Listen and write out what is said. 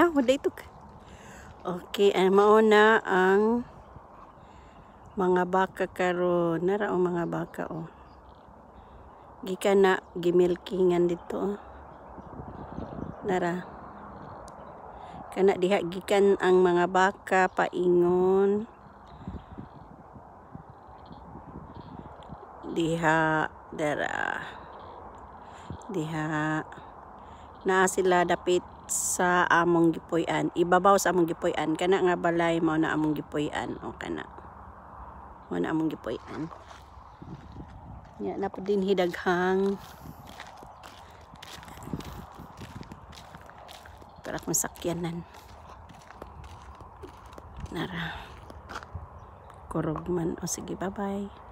Ha, ah, wala ito. Okay, ay ah, mauna ang mga baka karon. Nara ang mga baka o. Oh. Gika na gimilkingan dito oh. Nara. Kana diha gikan ang mga baka paingon. Diha dara. Diha na sila dapit sa among gipuy-an. Ibabaw sa among gipuy-an. Kana nga balay mao na among gipuy-an. O kana. Mao na among gipuy-an. Ya, na po din hidaghang. Para kung sakyanan. Nara. Kurog man. O sige, bye-bye.